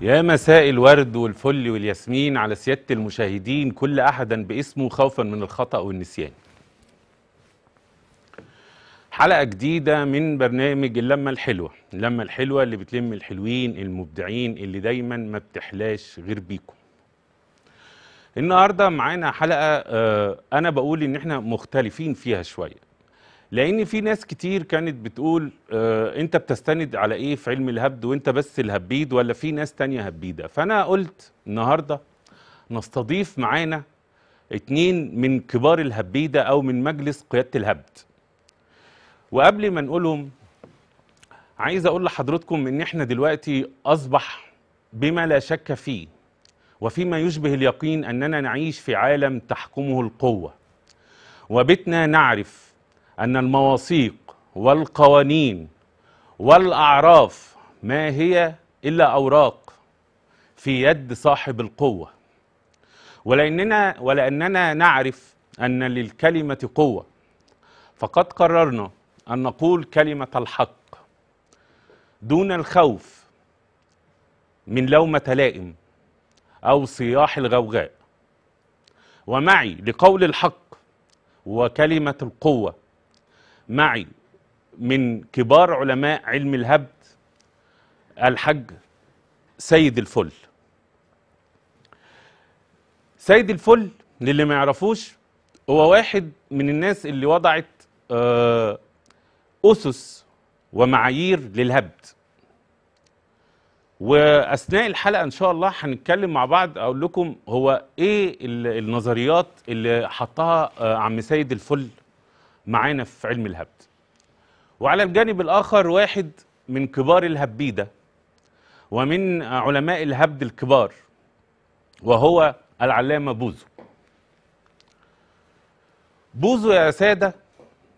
يا مساء الورد والفل والياسمين على سيادة المشاهدين كل أحدا باسمه خوفا من الخطأ والنسيان حلقة جديدة من برنامج اللمة الحلوة اللمة الحلوة اللي بتلم الحلوين المبدعين اللي دايما ما بتحلاش غير بيكم النهاردة معانا حلقة آه، أنا بقول إن إحنا مختلفين فيها شوية لان في ناس كتير كانت بتقول آه انت بتستند على ايه في علم الهبد وانت بس الهبيد ولا في ناس تانية هبيده فانا قلت النهارده نستضيف معانا اتنين من كبار الهبيده او من مجلس قياده الهبد وقبل ما نقولهم عايز اقول لحضرتكم ان احنا دلوقتي اصبح بما لا شك فيه وفيما يشبه اليقين اننا نعيش في عالم تحكمه القوه وبتنا نعرف أن المواثيق والقوانين والأعراف ما هي إلا أوراق في يد صاحب القوة ولأننا, ولأننا نعرف أن للكلمة قوة فقد قررنا أن نقول كلمة الحق دون الخوف من لومة لائم أو صياح الغوغاء ومعي لقول الحق وكلمة القوة معي من كبار علماء علم الهبد الحج سيد الفل سيد الفل للي ما يعرفوش هو واحد من الناس اللي وضعت آه، أسس ومعايير للهبد واثناء الحلقه ان شاء الله هنتكلم مع بعض اقول لكم هو ايه النظريات اللي حطها آه، عم سيد الفل معانا في علم الهبد وعلى الجانب الآخر واحد من كبار الهبيدة ومن علماء الهبد الكبار وهو العلامة بوزو بوزو يا سادة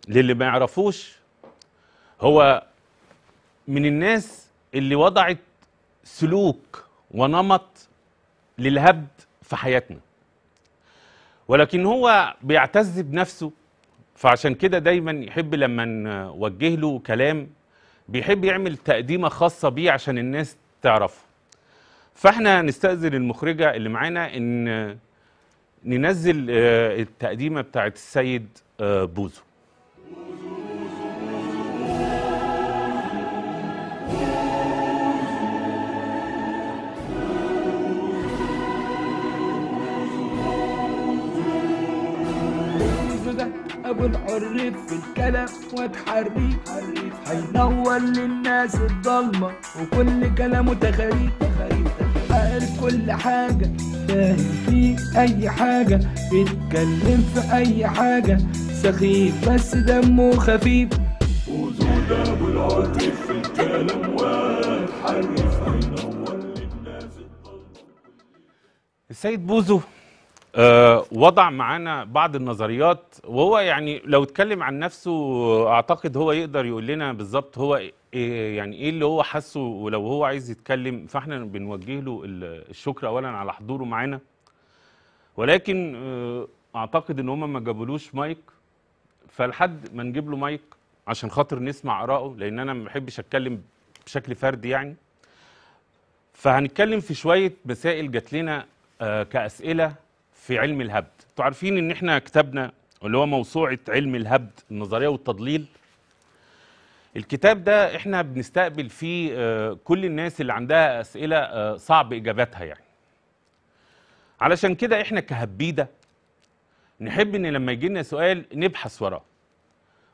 للي ما يعرفوش هو من الناس اللي وضعت سلوك ونمط للهبد في حياتنا ولكن هو بيعتز بنفسه فعشان كده دايما يحب لما نوجه له كلام بيحب يعمل تقديمة خاصة بيه عشان الناس تعرفه فاحنا نستأذن المخرجة اللي معانا ان ننزل آه، التقديمة بتاعت السيد آه، بوزو والحر في الكلام وتحريف هينور للناس الضلمة وكل كلامه تخاريف عارف كل حاجة فاهم في أي حاجة بيتكلم في أي حاجة سخيف بس دمه خفيف وزود أبو العاطف في الكلام وتحريف هينور للناس الضلمة السيد بوزو آه، وضع معانا بعض النظريات وهو يعني لو اتكلم عن نفسه اعتقد هو يقدر يقول لنا بالظبط هو إيه يعني ايه اللي هو حاسه ولو هو عايز يتكلم فاحنا بنوجه له الشكر اولا على حضوره معانا ولكن آه، اعتقد ان هم ما جابولوش مايك فلحد ما نجيب له مايك عشان خاطر نسمع ارائه لان انا ما بحبش اتكلم بشكل فردي يعني فهنتكلم في شويه مسائل جات لنا آه، كاسئله في علم الهبد تعرفين عارفين ان احنا كتبنا اللي هو موسوعه علم الهبد النظريه والتضليل الكتاب ده احنا بنستقبل فيه آه، كل الناس اللي عندها اسئله آه، صعب اجاباتها يعني علشان كده احنا كهبيده نحب ان لما يجي لنا سؤال نبحث وراه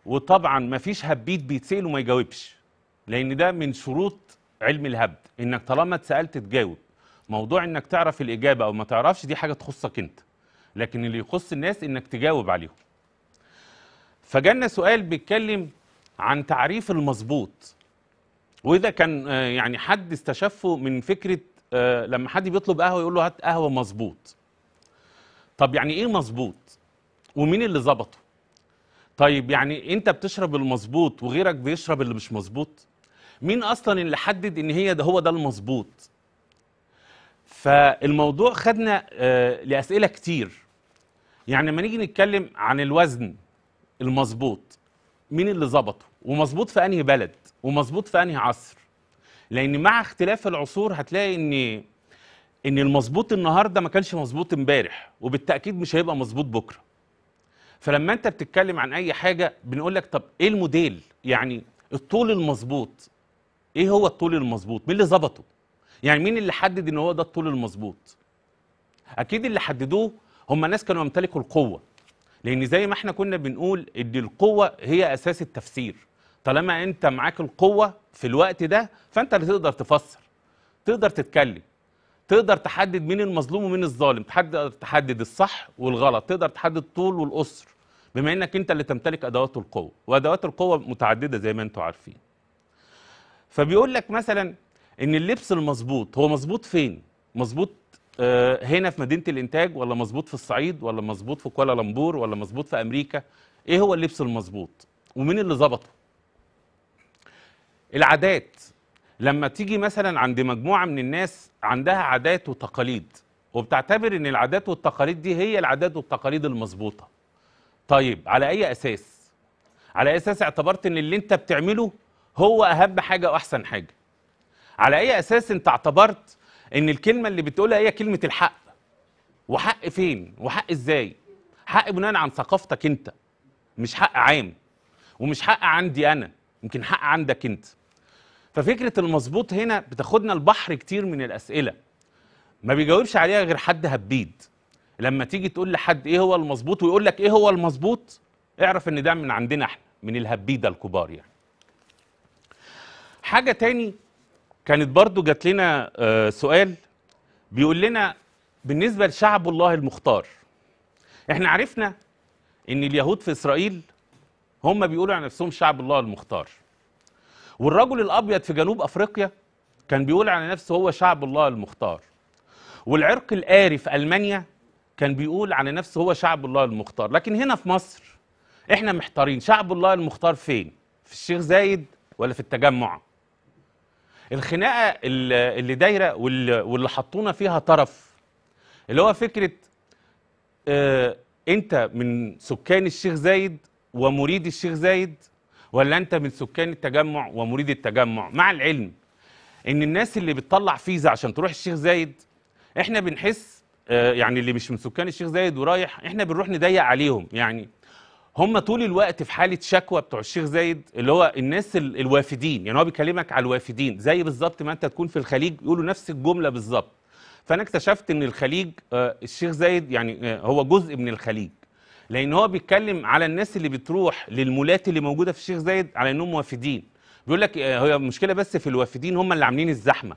وطبعا ما فيش هبيت بيتسال وما يجاوبش لان ده من شروط علم الهبد انك طالما اتسالت تجاوب موضوع انك تعرف الاجابه او ما تعرفش دي حاجه تخصك انت لكن اللي يخص الناس انك تجاوب عليهم فجالنا سؤال بيتكلم عن تعريف المظبوط واذا كان آه، يعني حد استشفه من فكره آه، لما حد بيطلب قهوه يقول له هات قهوه مظبوط طب يعني ايه مظبوط ومين اللي ظبطه طيب يعني انت بتشرب المظبوط وغيرك بيشرب اللي مش مظبوط مين اصلا اللي حدد ان هي ده هو ده المظبوط فالموضوع خدنا آه، لاسئله كتير يعني لما نيجي نتكلم عن الوزن المظبوط مين اللي ظبطه ومظبوط في انهي بلد ومظبوط في انهي عصر لان مع اختلاف العصور هتلاقي ان ان المظبوط النهارده ما كانش مظبوط امبارح وبالتاكيد مش هيبقى مظبوط بكره فلما انت بتتكلم عن اي حاجه بنقول لك طب ايه الموديل يعني الطول المظبوط ايه هو الطول المظبوط مين اللي ظبطه يعني مين اللي حدد ان هو ده الطول المظبوط اكيد اللي حددوه هم ناس كانوا يمتلكوا القوه لان زي ما احنا كنا بنقول ان القوه هي اساس التفسير طالما انت معاك القوه في الوقت ده فانت اللي تقدر تفسر تقدر تتكلم تقدر تحدد مين المظلوم ومين الظالم تقدر تحدد الصح والغلط تقدر تحدد الطول والأسر بما انك انت اللي تمتلك ادوات القوه وادوات القوه متعدده زي ما انتم عارفين فبيقول لك مثلا ان اللبس المظبوط هو مظبوط فين مظبوط آه، هنا في مدينه الانتاج ولا مظبوط في الصعيد ولا مظبوط في كوالالمبور ولا مظبوط في امريكا ايه هو اللبس المظبوط ومين اللي ظبطه العادات لما تيجي مثلا عند مجموعه من الناس عندها عادات وتقاليد وبتعتبر ان العادات والتقاليد دي هي العادات والتقاليد المظبوطه طيب على اي اساس على اساس اعتبرت ان اللي انت بتعمله هو اهم حاجه واحسن حاجه على اي اساس انت اعتبرت ان الكلمه اللي بتقولها هي كلمه الحق وحق فين وحق ازاي حق بناء عن ثقافتك انت مش حق عام ومش حق عندي انا يمكن حق عندك انت ففكره المظبوط هنا بتاخدنا البحر كتير من الاسئله ما بيجاوبش عليها غير حد هبيد لما تيجي تقول لحد ايه هو المظبوط ويقول لك ايه هو المظبوط اعرف ان ده من عندنا احنا من الهبيده الكبار يعني حاجه تاني كانت برضو جات لنا آه، سؤال بيقول لنا بالنسبة لشعب الله المختار احنا عرفنا ان اليهود في اسرائيل هم بيقولوا عن نفسهم شعب الله المختار والرجل الابيض في جنوب افريقيا كان بيقول على نفسه هو شعب الله المختار والعرق الآري في ألمانيا كان بيقول على نفسه هو شعب الله المختار لكن هنا في مصر احنا محتارين شعب الله المختار فين في الشيخ زايد ولا في التجمع الخناقه اللي دايره واللي حطونا فيها طرف اللي هو فكره آه انت من سكان الشيخ زايد ومريد الشيخ زايد ولا انت من سكان التجمع ومريد التجمع مع العلم ان الناس اللي بتطلع فيزا عشان تروح الشيخ زايد احنا بنحس آه يعني اللي مش من سكان الشيخ زايد ورايح احنا بنروح نضيق عليهم يعني هم طول الوقت في حاله شكوى بتوع الشيخ زايد اللي هو الناس الوافدين يعني هو بيكلمك على الوافدين زي بالظبط ما انت تكون في الخليج يقولوا نفس الجمله بالظبط فانا اكتشفت ان الخليج آه، الشيخ زايد يعني آه، هو جزء من الخليج لان هو بيتكلم على الناس اللي بتروح للمولات اللي موجوده في الشيخ زايد على انهم وافدين بيقول لك آه، هي المشكله بس في الوافدين هم اللي عاملين الزحمه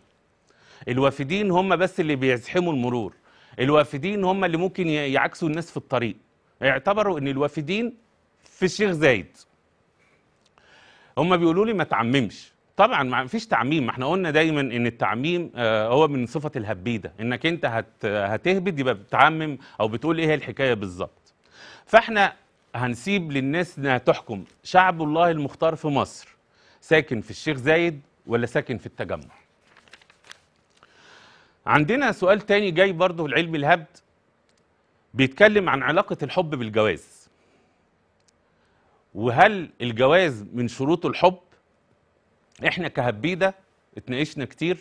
الوافدين هم بس اللي بيزحموا المرور الوافدين هم اللي ممكن يعكسوا الناس في الطريق اعتبروا ان الوافدين في الشيخ زايد هم بيقولوا لي ما تعممش طبعا ما فيش تعميم ما احنا قلنا دايما ان التعميم آه، هو من صفه الهبيده انك انت هت هتهبد يبقى بتعمم او بتقول ايه هي الحكايه بالظبط فاحنا هنسيب للناس انها تحكم شعب الله المختار في مصر ساكن في الشيخ زايد ولا ساكن في التجمع عندنا سؤال تاني جاي برضه العلم الهبد بيتكلم عن علاقه الحب بالجواز وهل الجواز من شروط الحب احنا كهبيده اتناقشنا كتير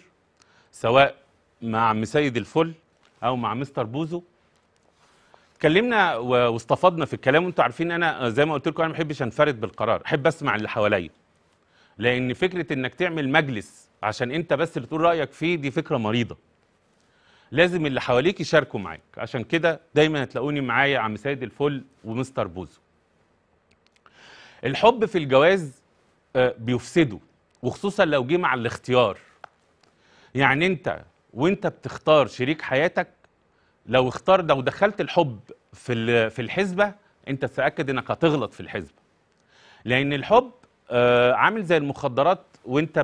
سواء مع عم سيد الفل او مع مستر بوزو اتكلمنا واستفضنا في الكلام وانتوا عارفين انا زي ما قلت لكم انا ما بحبش انفرد بالقرار احب اسمع اللي حواليا لان فكره انك تعمل مجلس عشان انت بس اللي تقول رايك فيه دي فكره مريضه لازم اللي حواليك يشاركوا معاك عشان كده دايما هتلاقوني معايا عم سيد الفل ومستر بوزو الحب في الجواز آه، بيفسده وخصوصا لو جه مع الاختيار يعني انت وانت بتختار شريك حياتك لو اختار ده ودخلت الحب في في الحسبه انت تتاكد انك هتغلط في الحسبه لان الحب آه، عامل زي المخدرات وانت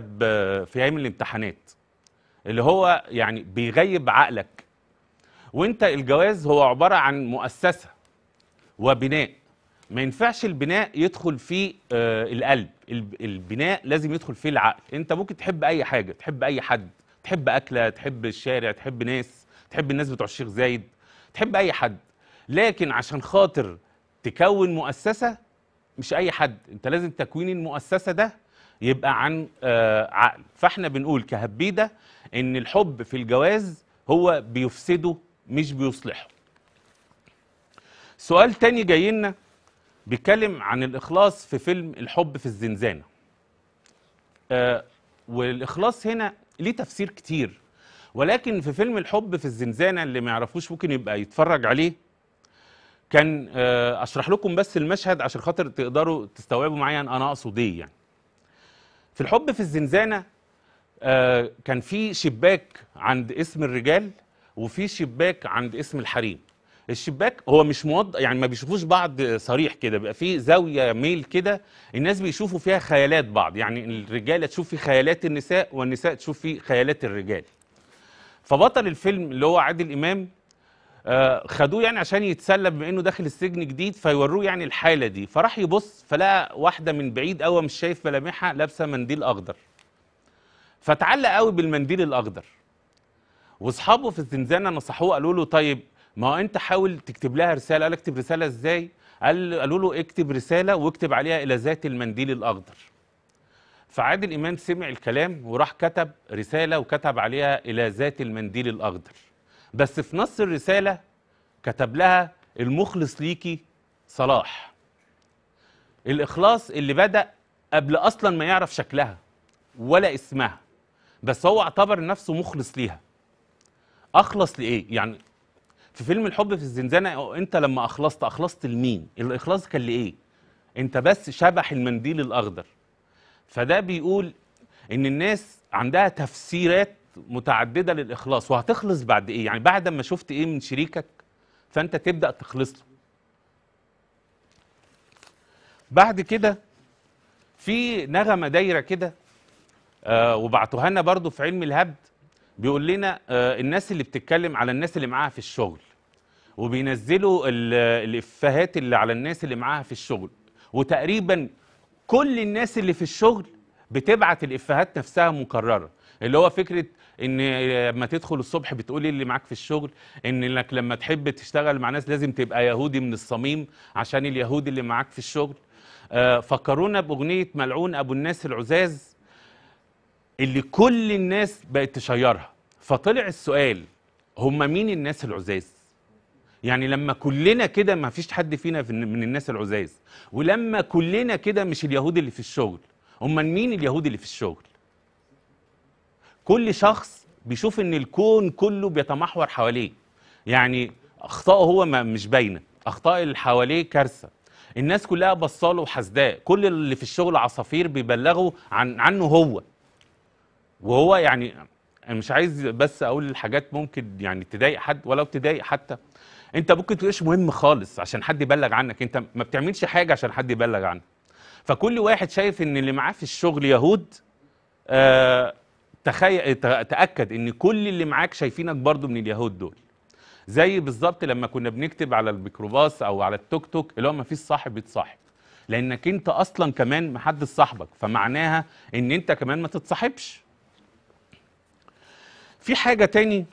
في ايام الامتحانات اللي هو يعني بيغيب عقلك وانت الجواز هو عباره عن مؤسسه وبناء ما ينفعش البناء يدخل في آه، القلب البناء لازم يدخل فيه العقل انت ممكن تحب اي حاجه تحب اي حد تحب اكله تحب الشارع تحب ناس تحب الناس بتوع الشيخ زايد تحب اي حد لكن عشان خاطر تكون مؤسسه مش اي حد انت لازم تكوين المؤسسه ده يبقى عن آه، عقل فاحنا بنقول كهبيده ان الحب في الجواز هو بيفسده مش بيصلحه سؤال تاني جاي لنا بيتكلم عن الإخلاص في فيلم الحب في الزنزانة آه والإخلاص هنا ليه تفسير كتير ولكن في فيلم الحب في الزنزانة اللي ما يعرفوش ممكن يبقى يتفرج عليه كان آه أشرح لكم بس المشهد عشان خاطر تقدروا تستوعبوا معايا أنا أقصد إيه يعني في الحب في الزنزانة آه كان في شباك عند اسم الرجال وفي شباك عند اسم الحريم الشباك هو مش موض يعني ما بيشوفوش بعض صريح كده بيبقى في زاويه ميل كده الناس بيشوفوا فيها خيالات بعض يعني الرجاله تشوف في خيالات النساء والنساء تشوف في خيالات الرجال فبطل الفيلم اللي هو عادل امام آه، خدوه يعني عشان يتسلى بما انه داخل السجن جديد فيوروه يعني الحاله دي فراح يبص فلقى واحده من بعيد قوي مش شايف ملامحها لابسه منديل اخضر فتعلق قوي بالمنديل الاخضر واصحابه في الزنزانه نصحوه قالوا له طيب ما انت حاول تكتب لها رساله قال اكتب رساله ازاي قال قالوا له اكتب رساله واكتب عليها الى ذات المنديل الاخضر فعادل امام سمع الكلام وراح كتب رساله وكتب عليها الى ذات المنديل الاخضر بس في نص الرساله كتب لها المخلص ليكي صلاح الاخلاص اللي بدا قبل اصلا ما يعرف شكلها ولا اسمها بس هو اعتبر نفسه مخلص ليها اخلص لايه يعني في فيلم الحب في الزنزانه انت لما اخلصت اخلصت لمين الاخلاص كان لايه انت بس شبح المنديل الاخضر فده بيقول ان الناس عندها تفسيرات متعدده للاخلاص وهتخلص بعد ايه يعني بعد ما شفت ايه من شريكك فانت تبدا تخلص له بعد كده في نغمه دايره كده آه وبعتوها لنا برضو في علم الهبد بيقول لنا آه، الناس اللي بتتكلم على الناس اللي معاها في الشغل وبينزلوا الافهات اللي على الناس اللي معاها في الشغل وتقريبا كل الناس اللي في الشغل بتبعت الافهات نفسها مكرره اللي هو فكره ان آه، لما تدخل الصبح بتقولي إيه اللي معاك في الشغل ان انك لما تحب تشتغل مع ناس لازم تبقى يهودي من الصميم عشان اليهودي اللي معاك في الشغل آه، فكرونا باغنيه ملعون ابو الناس العزاز اللي كل الناس بقت تشيرها فطلع السؤال هم مين الناس العزاز يعني لما كلنا كده ما فيش حد فينا في من الناس العزاز ولما كلنا كده مش اليهود اللي في الشغل امال مين اليهود اللي في الشغل كل شخص بيشوف ان الكون كله بيتمحور حواليه يعني اخطائه هو ما مش باينه اخطاء اللي حواليه كارثه الناس كلها بصاله وحسداء كل اللي في الشغل عصافير بيبلغوا عن عنه هو وهو يعني انا مش عايز بس اقول حاجات ممكن يعني تضايق حد ولو تضايق حتى انت ممكن تقولش مهم خالص عشان حد يبلغ عنك انت ما بتعملش حاجه عشان حد يبلغ عنك فكل واحد شايف ان اللي معاه في الشغل يهود آه تاكد ان كل اللي معاك شايفينك برضو من اليهود دول زي بالظبط لما كنا بنكتب على الميكروباص او على التوك توك اللي هو ما فيش صاحب يتصاحب لانك انت اصلا كمان محدش صاحبك فمعناها ان انت كمان ما تتصاحبش في حاجة تاني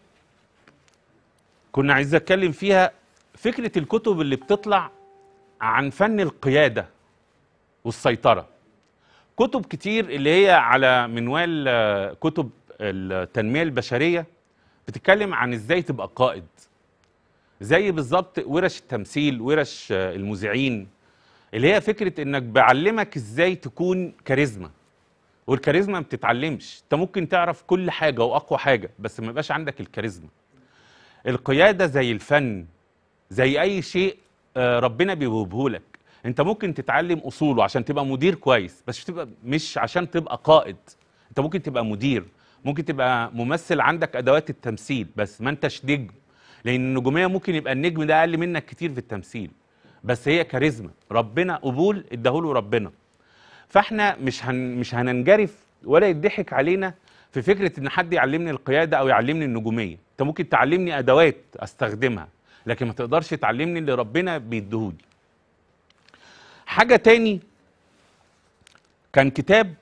كنا عايز اتكلم فيها فكرة الكتب اللي بتطلع عن فن القيادة والسيطرة كتب كتير اللي هي على منوال آه، كتب التنمية البشرية بتتكلم عن ازاي تبقى قائد زي بالظبط ورش التمثيل ورش آه، المذيعين اللي هي فكرة انك بعلمك ازاي تكون كاريزما والكاريزما ما بتتعلمش انت ممكن تعرف كل حاجه واقوى حاجه بس ما يبقاش عندك الكاريزما القياده زي الفن زي اي شيء آه، ربنا بيوهبهولك انت ممكن تتعلم اصوله عشان تبقى مدير كويس بس تبقى مش عشان تبقى قائد انت ممكن تبقى مدير ممكن تبقى ممثل عندك ادوات التمثيل بس ما انتش نجم لان النجوميه ممكن يبقى النجم ده اقل منك كتير في التمثيل بس هي كاريزما ربنا قبول اداهوله ربنا فاحنا مش هن مش هننجرف ولا يضحك علينا في فكره ان حد يعلمني القياده او يعلمني النجوميه انت ممكن تعلمني ادوات استخدمها لكن ما تقدرش تعلمني اللي ربنا بيديهولي حاجه تاني كان كتاب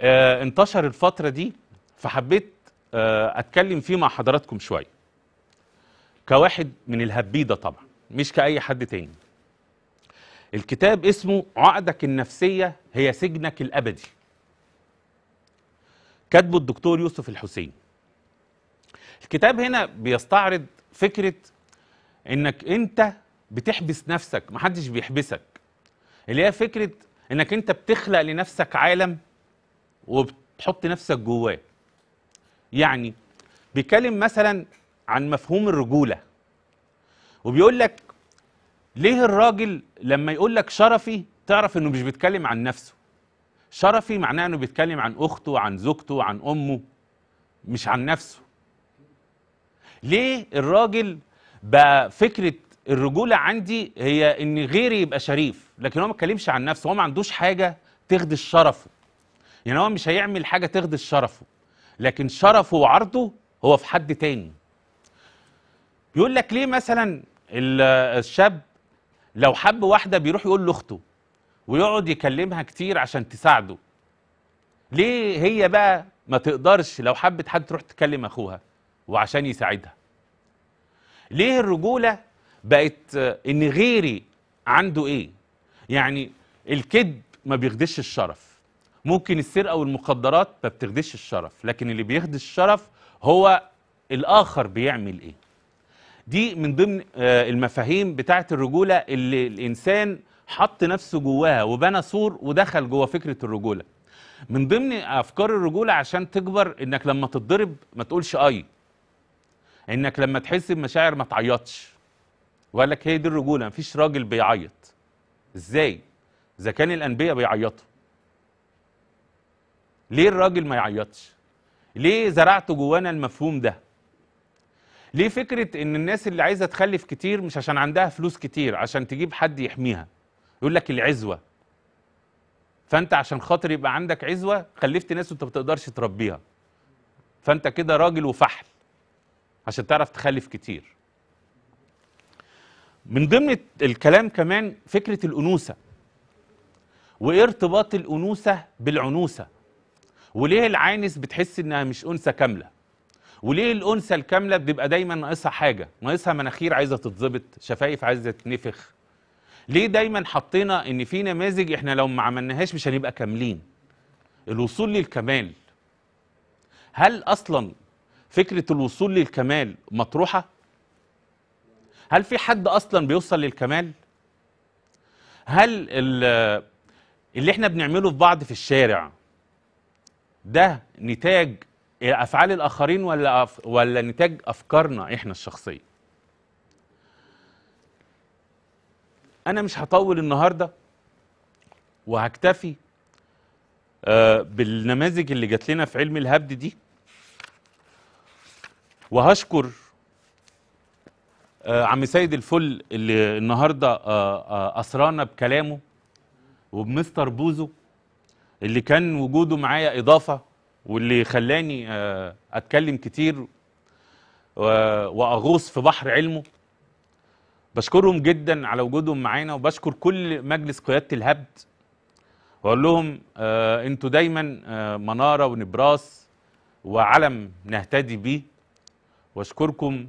آه انتشر الفتره دي فحبيت آه اتكلم فيه مع حضراتكم شويه كواحد من الهبيده طبعا مش كاي حد تاني الكتاب اسمه عقدك النفسية هي سجنك الأبدي كاتبه الدكتور يوسف الحسين الكتاب هنا بيستعرض فكرة انك انت بتحبس نفسك محدش بيحبسك اللي هي فكرة انك انت بتخلق لنفسك عالم وبتحط نفسك جواه يعني بيتكلم مثلا عن مفهوم الرجولة وبيقول لك ليه الراجل لما يقول لك شرفي تعرف انه مش بيتكلم عن نفسه شرفي معناه انه بيتكلم عن اخته عن زوجته عن امه مش عن نفسه ليه الراجل بقى فكره الرجوله عندي هي ان غيري يبقى شريف لكن هو ما اتكلمش عن نفسه هو ما عندوش حاجه تخدش شرفه يعني هو مش هيعمل حاجه تخدش شرفه لكن شرفه وعرضه هو في حد تاني يقول لك ليه مثلا الشاب لو حب واحدة بيروح يقول لأخته ويقعد يكلمها كتير عشان تساعده ليه هي بقى ما تقدرش لو حبت حد تروح تكلم أخوها وعشان يساعدها ليه الرجولة بقت إن غيري عنده إيه يعني الكذب ما بيخدش الشرف ممكن السرقة والمخدرات ما بتخدش الشرف لكن اللي بيخدش الشرف هو الآخر بيعمل إيه دي من ضمن آه، المفاهيم بتاعه الرجوله اللي الانسان حط نفسه جواها وبنى سور ودخل جوه فكره الرجوله من ضمن افكار الرجوله عشان تكبر انك لما تتضرب ما تقولش اي انك لما تحس بمشاعر ما تعيطش وقال لك هي دي الرجوله مفيش راجل بيعيط ازاي اذا كان الانبياء بيعيطوا ليه الراجل ما يعيطش ليه زرعت جوانا المفهوم ده ليه فكره ان الناس اللي عايزه تخلف كتير مش عشان عندها فلوس كتير عشان تجيب حد يحميها يقول لك العزوه فانت عشان خاطر يبقى عندك عزوه خلفت ناس وانت ما بتقدرش تربيها فانت كده راجل وفحل عشان تعرف تخلف كتير من ضمن الكلام كمان فكره الانوثه وايه ارتباط الانوثه بالعنوثه وليه العانس بتحس انها مش انثى كامله وليه الانثى الكامله بيبقى دايما ناقصها حاجه ناقصها مناخير عايزه تتظبط شفايف عايزه تتنفخ ليه دايما حطينا ان في نماذج احنا لو ما عملناهاش مش هنبقى كاملين الوصول للكمال هل اصلا فكره الوصول للكمال مطروحه هل في حد اصلا بيوصل للكمال هل اللي احنا بنعمله في بعض في الشارع ده نتاج إيه، افعال الاخرين ولا أف... ولا نتاج افكارنا احنا الشخصيه انا مش هطول النهارده وهكتفي آه بالنماذج اللي جات لنا في علم الهبد دي وهشكر آه عم سيد الفل اللي النهارده آه, آه، اسرانا بكلامه وبمستر بوزو اللي كان وجوده معايا اضافه واللي خلاني آه، اتكلم كتير واغوص في بحر علمه بشكرهم جدا على وجودهم معانا وبشكر كل مجلس قياده الهبد واقول لهم آه، انتوا دايما آه، مناره ونبراس وعلم نهتدي بيه واشكركم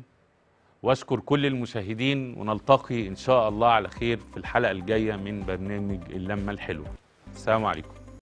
واشكر كل المشاهدين ونلتقي ان شاء الله على خير في الحلقه الجايه من برنامج اللمه الحلوه السلام عليكم